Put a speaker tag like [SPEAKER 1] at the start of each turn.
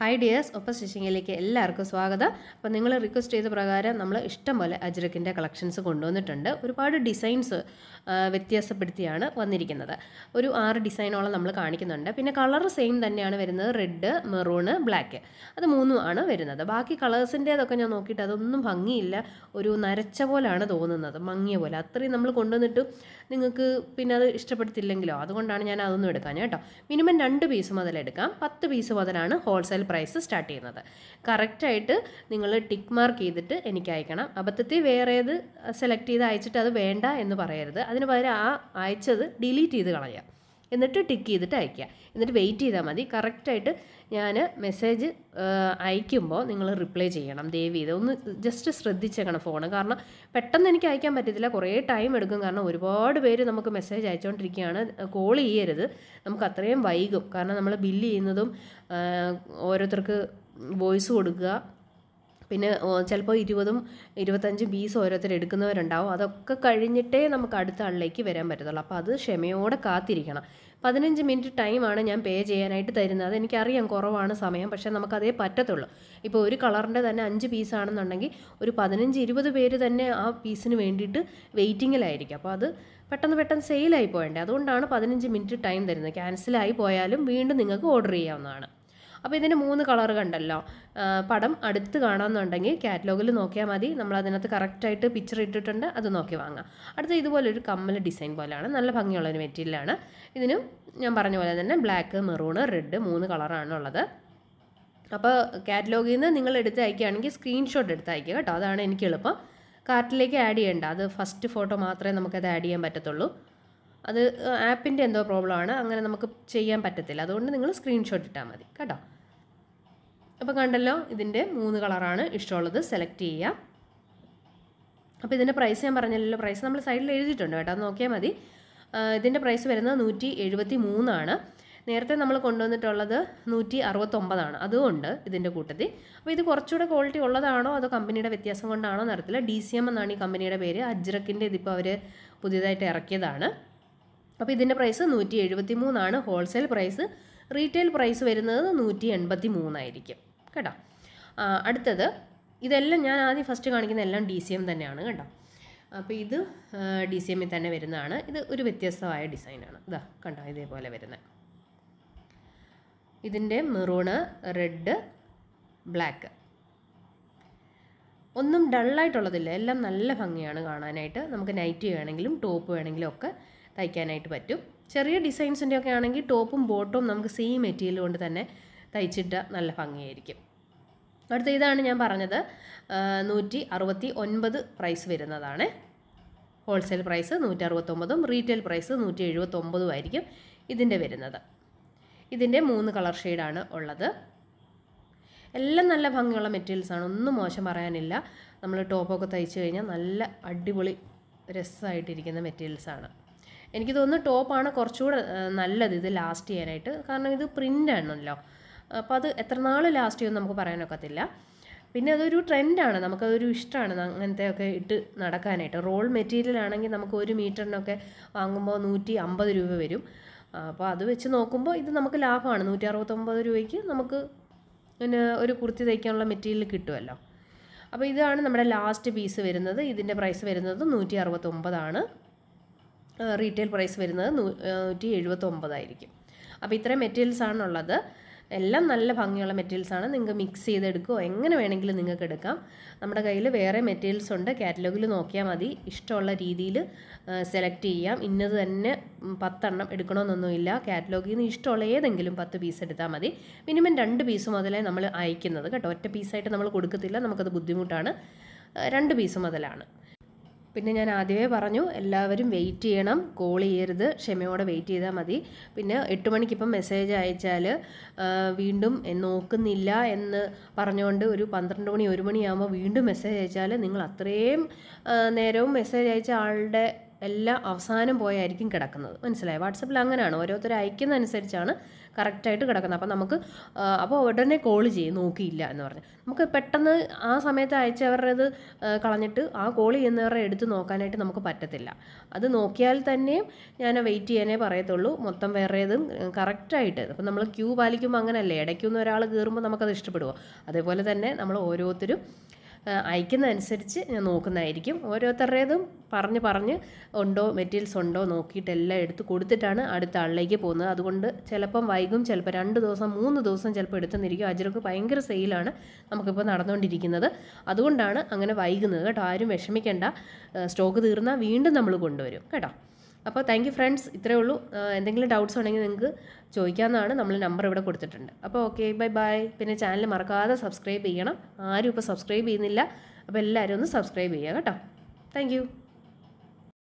[SPEAKER 1] hi dears ഒപ്പം സ്റ്റിച്ചിങ്ങിലേക്ക് എല്ലാവർക്കും സ്വാഗതം അപ്പോൾ നിങ്ങൾ റിക്വസ്റ്റ് ചെയ്ത പ്രകാരം നമ്മൾ ഇഷ്ടം പോലെ അജ്രക്കിൻ്റെ കളക്ഷൻസ് കൊണ്ടുവന്നിട്ടുണ്ട് ഒരുപാട് ഡിസൈൻസ് വ്യത്യാസപ്പെടുത്തിയാണ് വന്നിരിക്കുന്നത് ഒരു ആറ് ഡിസൈനോളം നമ്മൾ കാണിക്കുന്നുണ്ട് പിന്നെ കളർ സെയിം തന്നെയാണ് വരുന്നത് റെഡ് മെറൂണ് ബ്ലാക്ക് അത് മൂന്നും ആണ് വരുന്നത് ബാക്കി കളേഴ്സിൻ്റെതൊക്കെ ഞാൻ നോക്കിയിട്ട് അതൊന്നും ഭംഗിയില്ല ഒരു നരച്ച പോലാണ് തോന്നുന്നത് മങ്ങിയ പോലെ അത്രയും നമ്മൾ കൊണ്ടുവന്നിട്ട് നിങ്ങൾക്ക് പിന്നെ അത് ഇഷ്ടപ്പെടുത്തില്ലെങ്കിലോ അതുകൊണ്ടാണ് ഞാൻ അതൊന്നും എടുക്കാൻ കേട്ടോ മിനിമം രണ്ട് പീസ് മുതലെടുക്കാം പത്ത് പീസ് മുതലാണ് ഹോൾസെയിൽ പ്രൈസ് സ്റ്റാർട്ട് ചെയ്യുന്നത് കറക്റ്റായിട്ട് നിങ്ങൾ ടിക്ക് മാർക്ക് ചെയ്തിട്ട് എനിക്ക് അയക്കണം അബദ്ധത്തിൽ വേറെ ഏത് സെലക്ട് ചെയ്ത് അയച്ചിട്ട് അത് വേണ്ട എന്ന് പറയരുത് അതിന് പകരം ആ അയച്ചത് ഡിലീറ്റ് ചെയ്ത് കളയാം എന്നിട്ട് ടിക്ക് ചെയ്തിട്ട് അയക്കുക എന്നിട്ട് വെയിറ്റ് ചെയ്താൽ മതി കറക്റ്റായിട്ട് ഞാൻ മെസ്സേജ് അയക്കുമ്പോൾ നിങ്ങൾ റിപ്ലൈ ചെയ്യണം ദയവ് ചെയ്ത് ഒന്ന് ജസ്റ്റ് ശ്രദ്ധിച്ചേക്കണം ഫോൺ കാരണം പെട്ടെന്ന് എനിക്ക് അയക്കാൻ പറ്റത്തില്ല കുറേ ടൈം എടുക്കും കാരണം ഒരുപാട് പേര് നമുക്ക് മെസ്സേജ് അയച്ചുകൊണ്ടിരിക്കുകയാണ് കോൾ ചെയ്യരുത് നമുക്ക് അത്രയും വൈകും കാരണം നമ്മൾ ബില്ല് ചെയ്യുന്നതും ഓരോരുത്തർക്ക് വോയിസ് കൊടുക്കുക പിന്നെ ചിലപ്പോൾ ഇരുപതും ഇരുപത്തഞ്ചും ബീസ് ഓരോരുത്തർ എടുക്കുന്നവരുണ്ടാവും അതൊക്കെ കഴിഞ്ഞിട്ടേ നമുക്ക് അടുത്ത ആളിലേക്ക് വരാൻ പറ്റത്തുള്ളൂ അപ്പോൾ അത് ക്ഷമയോടെ കാത്തിരിക്കണം പതിനഞ്ച് മിനിറ്റ് ടൈമാണ് ഞാൻ പേ ചെയ്യാനായിട്ട് തരുന്നത് എനിക്കറിയാം കുറവാണ് സമയം പക്ഷേ നമുക്കതേ പറ്റത്തുള്ളൂ ഇപ്പോൾ ഒരു കളറിൻ്റെ തന്നെ അഞ്ച് പീസാണെന്നുണ്ടെങ്കിൽ ഒരു പതിനഞ്ച് ഇരുപത് പേര് തന്നെ ആ പീസിന് വേണ്ടിയിട്ട് വെയിറ്റിങ്ങിലായിരിക്കും അപ്പോൾ അത് പെട്ടെന്ന് പെട്ടെന്ന് സെയിലായി പോകേണ്ടത് അതുകൊണ്ടാണ് പതിനഞ്ച് മിനിറ്റ് ടൈം തരുന്നത് ക്യാൻസലായി പോയാലും വീണ്ടും നിങ്ങൾക്ക് ഓർഡർ ചെയ്യാവുന്നതാണ് അപ്പോൾ ഇതിന് മൂന്ന് കളർ കണ്ടല്ലോ പടം അടുത്ത് കാണാമെന്നുണ്ടെങ്കിൽ കാറ്റലോഗിൽ നോക്കിയാൽ മതി നമ്മൾ അതിനകത്ത് കറക്റ്റായിട്ട് പിക്ചർ ഇട്ടിട്ടുണ്ട് അത് നോക്കി വാങ്ങാം അടുത്ത ഇതുപോലെ ഒരു കമ്മൽ ഡിസൈൻ പോലെയാണ് നല്ല ഭംഗിയുള്ള ഒരു മെറ്റീരിയലാണ് ഇതിന് ഞാൻ പറഞ്ഞ പോലെ തന്നെ ബ്ലാക്ക് മെറൂണ് റെഡ് മൂന്ന് കളറാണുള്ളത് അപ്പോൾ കാറ്റലോഗിൽ നിന്ന് നിങ്ങൾ എടുത്ത് അയക്കുകയാണെങ്കിൽ സ്ക്രീൻഷോട്ട് എടുത്ത് അയക്കുക കേട്ടോ അതാണ് എനിക്ക് എളുപ്പം കാർട്ടിലേക്ക് ആഡ് ചെയ്യേണ്ട അത് ഫസ്റ്റ് ഫോട്ടോ മാത്രമേ നമുക്കത് ആഡ് ചെയ്യാൻ പറ്റത്തുള്ളൂ അത് ആപ്പിൻ്റെ എന്തോ പ്രോബ്ലം ആണ് അങ്ങനെ നമുക്ക് ചെയ്യാൻ പറ്റത്തില്ല അതുകൊണ്ട് നിങ്ങൾ സ്ക്രീൻഷോട്ട് ഇട്ടാൽ മതി കേട്ടോ അപ്പോൾ കണ്ടല്ലോ ഇതിൻ്റെ മൂന്ന് കളറാണ് ഇഷ്ടമുള്ളത് സെലക്ട് ചെയ്യുക അപ്പോൾ ഇതിൻ്റെ പ്രൈസ് ഞാൻ പറഞ്ഞല്ലോ പ്രൈസ് നമ്മൾ സൈഡിൽ എഴുതിയിട്ടുണ്ട് കേട്ടോ അത് നോക്കിയാൽ മതി ഇതിൻ്റെ പ്രൈസ് വരുന്നത് നൂറ്റി എഴുപത്തി മൂന്നാണ് നേരത്തെ നമ്മൾ കൊണ്ടുവന്നിട്ടുള്ളത് നൂറ്റി അറുപത്തൊമ്പതാണ് അതുകൊണ്ട് ഇതിൻ്റെ കൂട്ടത്തിൽ അപ്പോൾ ഇത് കുറച്ചുകൂടെ ക്വാളിറ്റി ഉള്ളതാണോ അതോ കമ്പനിയുടെ വ്യത്യാസം കൊണ്ടാണോ എന്നറിയത്തില്ല ഡി സി എം എന്നാണ് ഈ കമ്പനിയുടെ പേര് അജ്രക്കിൻ്റെ ഇതിപ്പോൾ അവർ പുതിയതായിട്ട് ഇറക്കിയതാണ് അപ്പോൾ ഇതിൻ്റെ പ്രൈസ് നൂറ്റി എഴുപത്തി മൂന്നാണ് ഹോൾസെയിൽ പ്രൈസ് റീറ്റെയിൽ പ്രൈസ് വരുന്നത് നൂറ്റി എൺപത്തി മൂന്നായിരിക്കും കേട്ടോ അടുത്തത് ഇതെല്ലാം ഞാൻ ആദ്യം ഫസ്റ്റ് കാണിക്കുന്ന എല്ലാം ഡി സി എം തന്നെയാണ് കേട്ടോ അപ്പോൾ ഇത് ഡി സി എമ്മിൽ തന്നെ വരുന്നതാണ് ഇത് ഒരു വ്യത്യസ്തമായ ഡിസൈനാണ് ഇതാ കണ്ടോ ഇതേപോലെ വരുന്നത് ഇതിൻ്റെ മെറൂണ് റെഡ് ബ്ലാക്ക് ഒന്നും ഡള്ളായിട്ടുള്ളതില്ല എല്ലാം നല്ല ഭംഗിയാണ് കാണാനായിട്ട് നമുക്ക് നൈറ്റ് വേണമെങ്കിലും ടോപ്പ് വേണമെങ്കിലും ഒക്കെ തയ്ക്കാനായിട്ട് പറ്റും ചെറിയ ഡിസൈൻസിൻ്റെ ഒക്കെ ആണെങ്കിൽ ടോപ്പും ബോട്ടവും നമുക്ക് സെയിം മെറ്റീരിയൽ കൊണ്ട് തന്നെ തയ്ച്ചിട്ട് നല്ല ഭംഗിയായിരിക്കും അടുത്ത ഇതാണ് ഞാൻ പറഞ്ഞത് നൂറ്റി അറുപത്തി ഒൻപത് പ്രൈസ് വരുന്നതാണ് ഹോൾസെയിൽ പ്രൈസ് നൂറ്റി അറുപത്തൊമ്പതും റീറ്റെയിൽ പ്രൈസ് നൂറ്റി എഴുപത്തൊമ്പതും ആയിരിക്കും ഇതിൻ്റെ വരുന്നത് ഇതിൻ്റെ മൂന്ന് കളർ ഷെയ്ഡാണ് ഉള്ളത് എല്ലാം നല്ല ഭംഗിയുള്ള മെറ്റീരിയൽസാണ് ഒന്നും മോശം പറയാനില്ല നമ്മൾ ടോപ്പൊക്കെ തയ്ച്ചു കഴിഞ്ഞാൽ നല്ല അടിപൊളി രസമായിട്ടിരിക്കുന്ന മെറ്റീരിയൽസാണ് എനിക്ക് തോന്നുന്നു ടോപ്പാണ് കുറച്ചുകൂടെ നല്ലത് ഇത് ലാസ്റ്റ് ചെയ്യാനായിട്ട് കാരണം ഇത് പ്രിൻ്റ് ആണല്ലോ അപ്പോൾ അത് എത്ര നാൾ ലാസ്റ്റ് ചെയ്യുമെന്ന് നമുക്ക് പറയാനൊക്കത്തില്ല പിന്നെ അതൊരു ട്രെൻഡാണ് നമുക്കതൊരു ഇഷ്ടമാണ് അങ്ങനത്തെ ഒക്കെ ഇട്ട് നടക്കാനായിട്ട് റോൾ മെറ്റീരിയൽ ആണെങ്കിൽ നമുക്ക് ഒരു മീറ്ററിനൊക്കെ വാങ്ങുമ്പോൾ നൂറ്റി അമ്പത് രൂപ വരും അപ്പോൾ അത് വെച്ച് നോക്കുമ്പോൾ ഇത് നമുക്ക് ലാഭമാണ് നൂറ്റി അറുപത്തൊമ്പത് രൂപയ്ക്ക് നമുക്ക് പിന്നെ ഒരു കുർത്തി തയ്ക്കാനുള്ള മെറ്റീരിയൽ കിട്ടുമല്ലോ അപ്പോൾ ഇതാണ് നമ്മുടെ ലാസ്റ്റ് പീസ് വരുന്നത് ഇതിൻ്റെ പ്രൈസ് വരുന്നത് നൂറ്റി അറുപത്തൊമ്പതാണ് റീറ്റെയിൽ പ്രൈസ് വരുന്നത് നൂറ്റി എഴുപത്തൊമ്പതായിരിക്കും അപ്പോൾ ഇത്രയും ഉള്ളത് എല്ലാം നല്ല ഭംഗിയുള്ള മെറ്റീരിയൽസാണ് നിങ്ങൾക്ക് മിക്സ് ചെയ്തെടുക്കുമോ എങ്ങനെ വേണമെങ്കിലും നിങ്ങൾക്ക് എടുക്കാം നമ്മുടെ കയ്യിൽ വേറെ മെറ്റീരിയൽസ് ഉണ്ട് കാറ്റലോഗിൽ നോക്കിയാൽ മതി ഇഷ്ടമുള്ള രീതിയിൽ സെലക്ട് ചെയ്യാം ഇന്നത് തന്നെ പത്തെണ്ണം എടുക്കണമെന്നൊന്നുമില്ല കാറ്റലോഗിൽ നിന്ന് ഇഷ്ടമുള്ള ഏതെങ്കിലും പത്ത് പീസ് എടുത്താൽ മതി മിനിമം രണ്ട് പീസ് മുതലേ നമ്മൾ അയക്കുന്നത് കേട്ടോ ഒറ്റ പീസായിട്ട് നമ്മൾ കൊടുക്കത്തില്ല നമുക്കത് ബുദ്ധിമുട്ടാണ് രണ്ട് പീസ് മുതലാണ് പിന്നെ ഞാൻ ആദ്യമേ പറഞ്ഞു എല്ലാവരും വെയിറ്റ് ചെയ്യണം കോൾ ചെയ്യരുത് ക്ഷമയോടെ വെയിറ്റ് ചെയ്താൽ മതി പിന്നെ എട്ട് മണിക്കിപ്പം മെസ്സേജ് അയച്ചാൽ വീണ്ടും നോക്കുന്നില്ല എന്ന് പറഞ്ഞുകൊണ്ട് ഒരു പന്ത്രണ്ട് മണി ഒരു മണിയാകുമ്പോൾ വീണ്ടും മെസ്സേജ് അയച്ചാൽ നിങ്ങൾ അത്രയും നേരവും മെസ്സേജ് അയച്ച ആളുടെ എല്ലാം അവസാനം പോയായിരിക്കും കിടക്കുന്നത് മനസ്സിലായി വാട്സപ്പിൽ അങ്ങനെയാണ് ഓരോരുത്തർ അയക്കുന്നതനുസരിച്ചാണ് കറക്റ്റായിട്ട് കിടക്കുന്നത് അപ്പം നമുക്ക് അപ്പോൾ ഉടനെ കോൾ ചെയ്യും നോക്കിയില്ല എന്ന് പറഞ്ഞ് നമുക്ക് പെട്ടെന്ന് ആ സമയത്ത് അയച്ചവരുടേത് കളഞ്ഞിട്ട് ആ കോൾ ചെയ്യുന്നവരെ എടുത്ത് നോക്കാനായിട്ട് നമുക്ക് പറ്റത്തില്ല അത് നോക്കിയാൽ തന്നെയും ഞാൻ വെയിറ്റ് ചെയ്യാനേ പറയത്തുള്ളൂ മൊത്തം വേറേതും കറക്റ്റായിട്ട് അപ്പം നമ്മൾ ക്യൂ പാലിക്കുമ്പോൾ അങ്ങനെയല്ലേ ഇടയ്ക്കൊന്നും ഒരാൾ കയറുമ്പോൾ നമുക്കത് ഇഷ്ടപ്പെടുമോ അതേപോലെ തന്നെ നമ്മൾ ഓരോരുത്തരും അയക്കുന്നതനുസരിച്ച് ഞാൻ നോക്കുന്നതായിരിക്കും ഓരോരുത്തരുടേതും പറഞ്ഞ് പറഞ്ഞ് ഉണ്ടോ മെറ്റീരിയൽസ് ഉണ്ടോ നോക്കിയിട്ട് എല്ലാം എടുത്ത് കൊടുത്തിട്ടാണ് അടുത്ത ആളിലേക്ക് പോകുന്നത് അതുകൊണ്ട് ചിലപ്പം വൈകും ചിലപ്പോൾ രണ്ട് ദിവസം മൂന്ന് ദിവസം ചിലപ്പോൾ എടുത്തുനിന്നിരിക്കും അജർക്ക് ഭയങ്കര സെയിലാണ് നമുക്കിപ്പോൾ നടന്നുകൊണ്ടിരിക്കുന്നത് അതുകൊണ്ടാണ് അങ്ങനെ വൈകുന്നത് കേട്ടോ ആരും വിഷമിക്കേണ്ട സ്റ്റോക്ക് തീർന്നാൽ വീണ്ടും നമ്മൾ കൊണ്ടുവരും കേട്ടോ അപ്പോൾ താങ്ക് യു ഫ്രണ്ട്സ് ഇത്രയേ ഉള്ളൂ എന്തെങ്കിലും ഡൗട്ട്സ് ഉണ്ടെങ്കിൽ നിങ്ങൾക്ക് ചോദിക്കാമെന്നാണ് നമ്മൾ നമ്പർ ഇവിടെ കൊടുത്തിട്ടുണ്ട് അപ്പോൾ ഓക്കെ ബൈ ബൈ പിന്നെ ചാനൽ മറക്കാതെ സബ്സ്ക്രൈബ് ചെയ്യണം ആരും ഇപ്പോൾ സബ്സ്ക്രൈബ് ചെയ്യുന്നില്ല അപ്പോൾ എല്ലാവരും ഒന്ന് സബ്സ്ക്രൈബ് ചെയ്യുക കേട്ടോ താങ്ക്